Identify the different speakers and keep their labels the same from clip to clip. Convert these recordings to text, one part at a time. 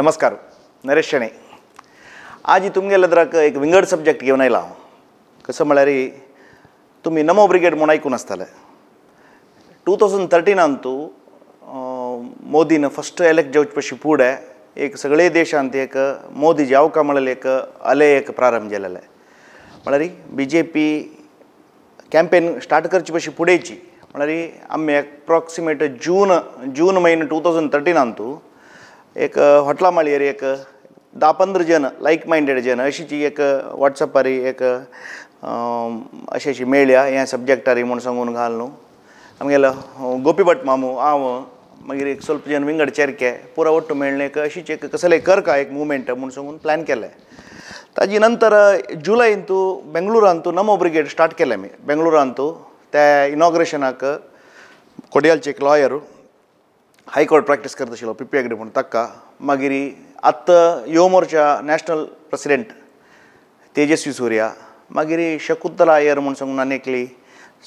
Speaker 1: नमस्कार नरेश शेणे आज तुमगेले नदराक एक विंगड सब्जेक्ट घेऊन आयला हांव कसं म्हणारी तुमी नमो ब्रिगेड म्हणून ऐकून असताले टू थावजंड थर्टिनान तू मोदीनं फस्ट एलेक्ट जावचे पुढे एक सगळे देशांत एक मोदी आवका म्हळ्यार एक एक प्रारंभ झालेले म्हळ्यार B J P campaign start करचे पुढेची पुढेची आम्ही आमी प्रॉक्सिमेट जून जून महिना टू थावजंड थर्टीनात तू एक हॉटला माळयेर एक दहा पंधरा जन लायक मायंडेड जन अशीची एक वॉट्सअपारी एक अशी अशी मेळ्या ह्या सब्जेक्टारी म्हूण सांगून घाल न्हू आमगेलो गोपी भट मामू हांव मागीर एक स्वल्प जन विंगड चेरके पुरा वट्ट मेळ्ळें एक अशीच एक कसले का एक मुवमेंट म्हूण सांगून प्लॅन केलें ताजे नंतर जुलयन तूं तूं नमो ब्रिगेड स्टार्ट केलें आमी बेंगळुरान तूं त्या इनॉग्रेशनाक कोडयालचे एक लॉयर हायकोर्ट प्रॅक्टीस करता आशिल्लो पिपी कडेन म्हूण ताका मागीर आत्ता यो मोर्चा नॅशनल प्रेसिडेंट तेजस्वी सूर्या मागीर शकुंतला अय्यर म्हूण सांगून आनी एकली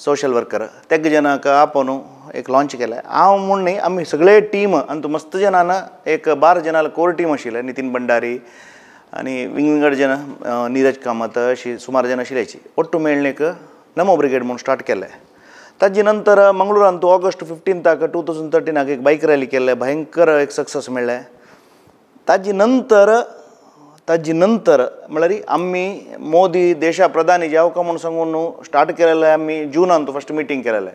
Speaker 1: सोशल वर्कर तेका का आपोवन एक लॉन्च केलें हांव म्हूण न्ही आमी सगळे टीम आनी मस्त जनान एक बारा जनाल कोर टीम आशिल्ले नितीन भंडारी आनी विंगड जन नीरज कामत अशी सुमार जन आशिल्ल्याची ओट्टू एक नमो ब्रिगेड म्हूण स्टार्ट केलें ताजी नंतर मंगळुरांत ऑगस्ट फिफ्टींताक टू थावजंड थर्टीनाक एक बाईक रॅली केले भयंकर एक सक्सेस मेळ्ळें ताजे नंतर ताजी नंतर म्हणजे आमी मोदी देशा प्रधानी जे हाका म्हणून सांगून न्हू स्टार्ट केलेले आमी जुनांत फर्स्ट मिटींग केलेले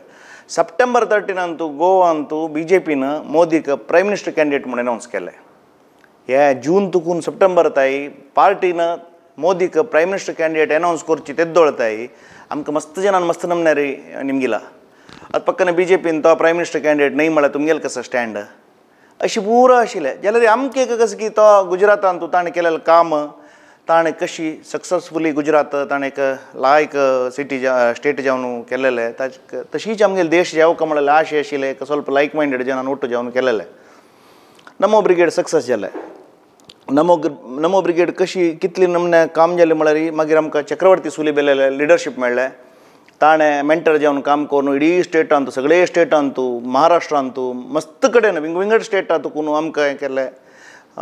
Speaker 1: सप्टेंबर गोवा गोवांत बी जे पीन मोदीक प्राईम मिनिस्टर कॅन्डिडेट म्हणून अनावन्स केले हे जून तुकून सप्टेंबर ताई पार्टीन ಮೋದಿಗೆ ಪ್ರೈಮ್ ಮಿನಿಸ್ಟರ್ ಕ್ಯಾಂಡಿಡೇಟ್ ಅನೌನ್ಸ್ ಕೊರ್ಚಿ ತೆದ್ದೊಳ್ತಾಯಿ मस्त ಮಸ್ತ್ मस्त ಮಸ್ತ್ ನಮ್ನಾರಿ ನಿಮ್ಗಿಲ್ಲ ಅದು ಪಕ್ಕನ ಬಿ ಜೆ ಪಿ ಇಂತ ಪ್ರೈಮ್ ಮಿನಿಸ್ಟರ್ ಕ್ಯಾಂಡಿಡೇಟ್ ನೈ ಮಳ ತುಮ್ಗೆಲ್ ಕಸ ಸ್ಟ್ಯಾಂಡ್ अशी पूर आशिल्ले जाल्यार आमके कसं की तो गुजरातान तूं ताणें केलेलें काम ताणें कशी सक्सेसफुली गुजरात ताणें एक लायक सिटी स्टेट जावन केलेलें ताचे तशीच आमगेले देश जेवका म्हणलें आशे आशिल्ले एक स्वल्प लायक मायंडेड जनान ओटू जावन केलेले नमो ब्रिगेड सक्सेस जालें ನಮೊಗ್ರ ನಮೋ ಬ್ರಿಗೇಡ್ ಕಶಿ ಕಿತ್ಲಿ ನಮ್ಮನ್ನ ಕಾಮಜಾಲಿ ಮಳರಿ ಮಗಿ ನಮ್ಮ ಚಕ್ರವರ್ತಿ ಸೂಲಿ ಬೆಲೆ ಲೀಡರ್ಶಿಪ್ ಮೇಳೆ ತಾಣೆ ಮೆಂಟರ್ ಜವನ್ ಕಾಮ್ಕೋನು ಇಡೀ ಸ್ಟೇಟ್ ಅಂತೂ ಸಗಳೇ ಸ್ಟೇಟ್ ಅಂತೂ ಮಹಾರಾಷ್ಟ್ರ ಅಂತೂ ಮಸ್ತ್ ಕಡೆ ವಿಂಗ್ ವಿಂಗಡ್ ಸ್ಟೇಟ್ ಆತು ಕೂನು ಅಮ್ಕ ಕೆಲ್ಲೆ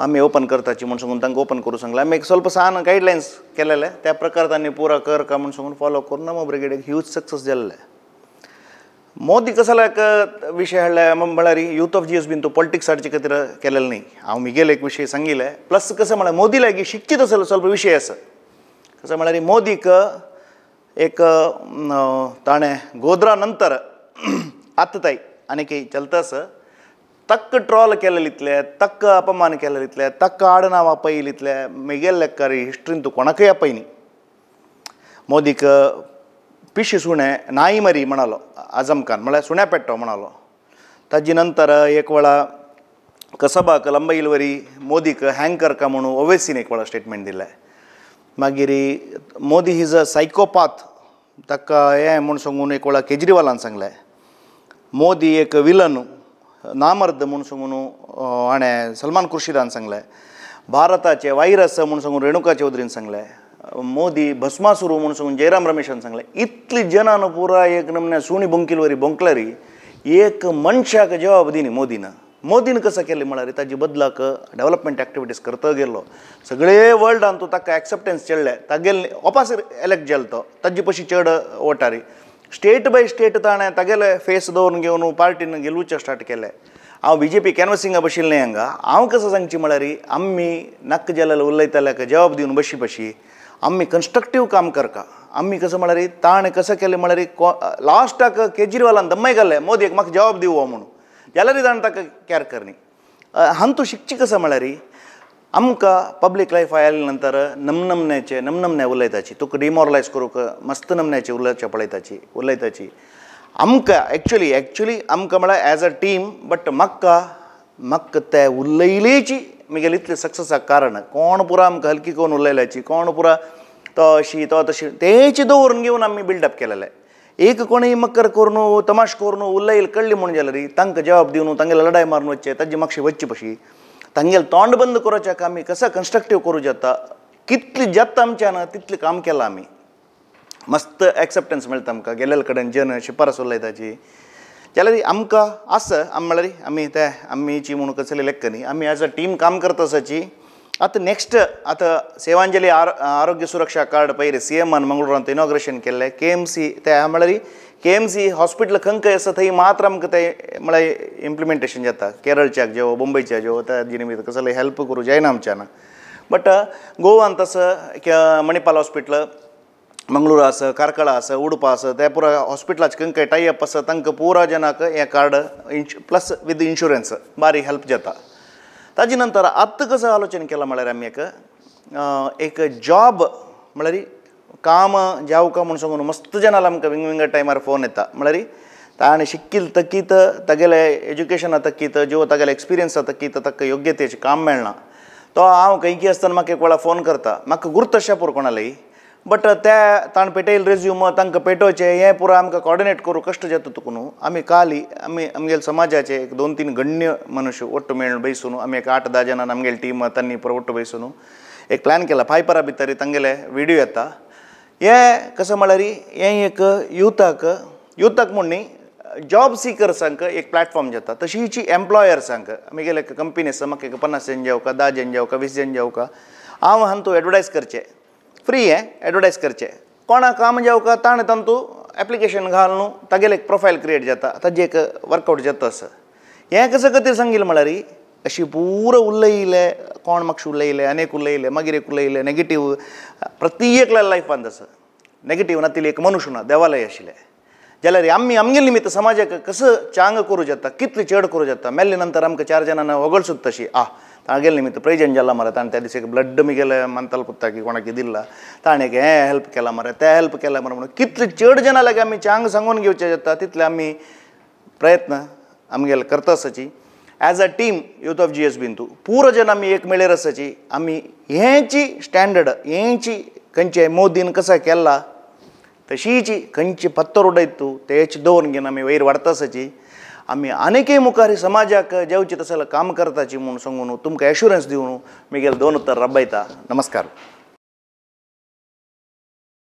Speaker 1: ಆಮೇಲೆ ಓಪನ್ करताची म्हणून सांगून ಓಪನ್ ओपन करूं सांगलां आमी एक स्वल्प सान गायडलायन्स केलेले त्या प्रकार तांणी पुरा कर का म्हणून ಹ್ಯೂಜ್ ಸಕ್ಸಸ್ करून मोदी ಕಸಲಾಕ ವಿಷಯ यूथ ऑफ जी एस बीन तो पॉलिटिक्स ಆಡ್ಚಿ ಕತಿರ केलेलं नाही हा मिगेल एक विषय सांगिले प्लस कसं म्हणा मोदीलागी शिक्षित असेल स्वल्प विषय असं कसं म्हणारी मोदीक एक ताणे गोद्रा नंतर आत्ताय आणि चलतास तक्क ट्रॉल केलेलं इतले तक्क अपमान केलेलं इतले तक्क आडनाव अपईल इतले मिगेल लेक्कारी हिस्ट्रीन तू कोणाकय अपयनी मोदीक ಪಿಶು ಸುಣೆ ನಾಮರಿ ಪೆಟ್ಟ ಸೂಪೆಟೋ ತಜ ನಂತರ ಎಲ್ಲ ಕಸಬ ಲಂಬೈಲ ಮೋದಿ ಹ್ಯಾಂಗ ಓವೇಸೀ ಸ್ಟೇಟ್ಮೆಂಟ್ ದಿರಿ ಮೋದಿ ಹಿಜ ಅ ಮೋದಿ ತಕ್ಕಾಗಜರಿವಾಲ ಸಾಗೋದಿ ವಿಲನ ನಾಮರ್ದ ಆಣೆ ಸಲ್ಮಾನ್ ಖುರ್ಷಾನ ಸಾಗ ಭಾರತ ವೈರಸ್ ಸಾಗೇಣುಕಾ ಚೌಧರಿ ಸಾಗಲೆ मोदी ಮೋದಿ ಭಸ್ಮಾಸುರು ಮುನ್ಸುನ್ ಜಯರಾಮ್ ರಮೇಶ್ ಅನ್ಸಂಗ್ಲೆ ಇತ್ಲಿ ಜನನ ಪೂರ ಏಕ ನಮ್ನ ಸೂಣಿ ಬೊಂಕಿಲ್ವರಿ एक ಏಕ ಮನುಷ್ಯಾಕ ಜವಾಬ್ ದೀನಿ ಮೋದಿನ ಮೋದಿನ कसं केले म्हळ्यार ताजी बदलाक डेव्हलपमेंट एक्टिविटीज करत गेलो सगळे वर्ल्डान तूं ताका एक्सेप्टन्स चेडले तागेले ओपास एलेक्ट जालो तो ताजे पशी चड वोटारी स्टेट बाय स्टेट ताणें तागेले फेस दवरून घेवन पार्टीन गेलूचें स्टार्ट केलें हांव बी जे पी कॅनवसिंगा बशिल्लें हांगा हांव कसं सांगचें म्हळ्यार आमी नक्क जाल्यार उलयताल्याक जवाब दिवन बशी बशी आम्ही कन्स्ट्रक्टिव्ह काम करका आम्ही कसं म्हणा रे ताण कसं केलें म्हणल्यार को लास्टाक केजरीवालान दम्माय घाल्लें मोदी म्हाका जबाब दिवो म्हणून जाल्यार रे ताणें ताका कॅर करनी हां तू शिकची कसं म्हणा आमकां पब्लीक लायफ आयले नंतर नमनमण्याचे नमनमन्या उलयताची तुका करू करूंक मस्त नमण्याची उलोवचे पळयताची उलयताची आमकां ॲक्च्युली ॲक्च्युली आमकां म्हळ्यार एज अ टीम बट मक्का मक्क ते उलयलेची ಮುಗೆಲ್ सक्सेस सक्सेसाक कारण कोण पुरा आमकां हलकी करून उलयल्याची कोण पुरा तो अशी तो तशी तेच दवरून घेऊन आमी बिल्डअप केलेले एक कोणी मक्कर करून तमाश करून उलयल कळली म्हणून जाल्यार रे तांकां जवाब दिवन तांगेला लढाई मारून वच्चे ताजी मागशी वच्ची पशी तांगेल तोंड बंद का कामी कसा कन्स्ट्रक्टिव्ह करू जाता कितली जाता आमच्यान तितलं काम केलं आम्ही मस्त एक्सेप्टन्स मेळटा आमकां गेलेले कडेन जन शिफारस उलयताची जाल्यार आमकां आसा आमी आम्ही आमी ते आम्हीची म्हणून कसले न्ही आम्ही एज अ टीम काम करत असायची आता नेक्स्ट आता सेवांजली आर आरोग्य सुरक्षा कार्ड पहिले सी एम आणि मंगळूर इनॉग्रेशन केले के एम सी ते म्हळ्यार के एम सी हॉस्पिटल खंक असं थं मात्र आमकां ते म्हळ्यार इम्प्लिमेंटेशन जाता केरळच्या जेव मुंबईच्या जेव त्या निमित्त हेल्प करू जायना आमच्यान बट गोवान तसं मणिपाल हॉस्पिटल मंगळूर असं कारकळा असं उडपा ಆಸ त्या पुरा ಹಾಸ್ಪಿಟ್ಲಾಚ್ ಕಂಕ ಟೈ असं ಆಸ ತಂಕ ಪೂರ ಜನಕ್ಕೆ ಏ ಕಾರ್ಡ್ ಇನ್ಶ್ ಪ್ಲಸ್ ವಿತ್ ಇನ್ಶೂರೆನ್ಸ್ ಭಾರಿ ताजे नंतर आत्ता कसं आलोचन केलं म्हळ्यार आमी एक एक जॉब म्हळ्यार काम जावका म्हणून सांगून मस्त जनाल विंग विंग टायमार फोन येता म्हळ्यार ताणे शिकिल तकीत तागेले एज्युकेशना तकीत जो तागेले एक्सपिरियन्स तकीत तक योग्य काम मेळना तो हांव काही आसतना म्हाका एक वेळा फोन करता म्हाका गुर्त अशा कोणाली बट त्या ताण पेटयल ರೆಸ್ಯೂಮ್ तांकां पेटोवचें हें पुरो आमकां कॉर्डिनेट करूं कश्ट जाता तुका न्हू आमी काली आमी आमगेले समाजाचे एक दोन तीन गण्य मनुष्य वट्ट मेळून बैसून आमी एक आठ धा जाणां आमगेली टीम तांणी पुरो वट्ट बैसून एक प्लॅन केला फायपरा भितर तांगेले व्हिडियो येता हें कसं म्हळ्यार हें एक युथाक युथाक म्हूण न्ही जॉब सिकर्सांक एक प्लॅटफॉर्म जाता तशी हिची एम्प्लॉयर्सांक आमगेले कंपनी आसा म्हाका एक पन्नास जण जेवका धा जण जेवका वीस जण जेवका हांव हांगा तूं एडवर्टायज करचें फ्री आहे एडवर्टायज करचे कोणा काम म्हणजे का ताण तंतू ॲप्लिकेशन घाल न्हू तागेले एक प्रोफायल क्रिएट जाता ताजें एक वर्कआउट जाता असं हे कसं सांगेल सांगिल म्हळ्यार अशी पूर उलयले कोण म्हाका उलयले अनेक उलयले मागीर एक नेगेटिव्ह प्रत्येकला प्रत्येकल्या लायफान असं नेगेटिव्ह ना तिला एक मनुष्य ना देवालय आशिले जाल्यार आमी आमगे निमित्त समाजाक कसं चांग करू जाता कितली चेड करू जाता मेल्ले नंतर आमकां चार जाणांना वगळ सुद्दां तशी आ तागेल निमित्त प्रयोजन जाला मरे ताणें त्या दिसा ब्लड मिगेले मानताल पुत्ता की कोणाक दिल्ला ताणें हें हेल्प केला मरे तें हेल्प केला मरे म्हणून कितले चड जाणां लागीं आमी चांग सांगून घेवचें जाता तितले आमी प्रयत्न आमगेले करता आसची as a team youth of G S बीन तूं पुरो जेन्ना आमी एक मेळेर आसची आमी हेंची स्टँडर्ड हेंची खंयचे मोदीन कसा केल्ला तशीची खंयची पत्थर उडयतू तेच दवरून घेवन आमी वयर वाडतासची आमी अनेके मुखारी समाजाक जेवची तसलं काम करताची म्हणून सांगून तुमकां एश्युरन्स दिवन मुगेले दोन उत्तर रब्बायता नमस्कार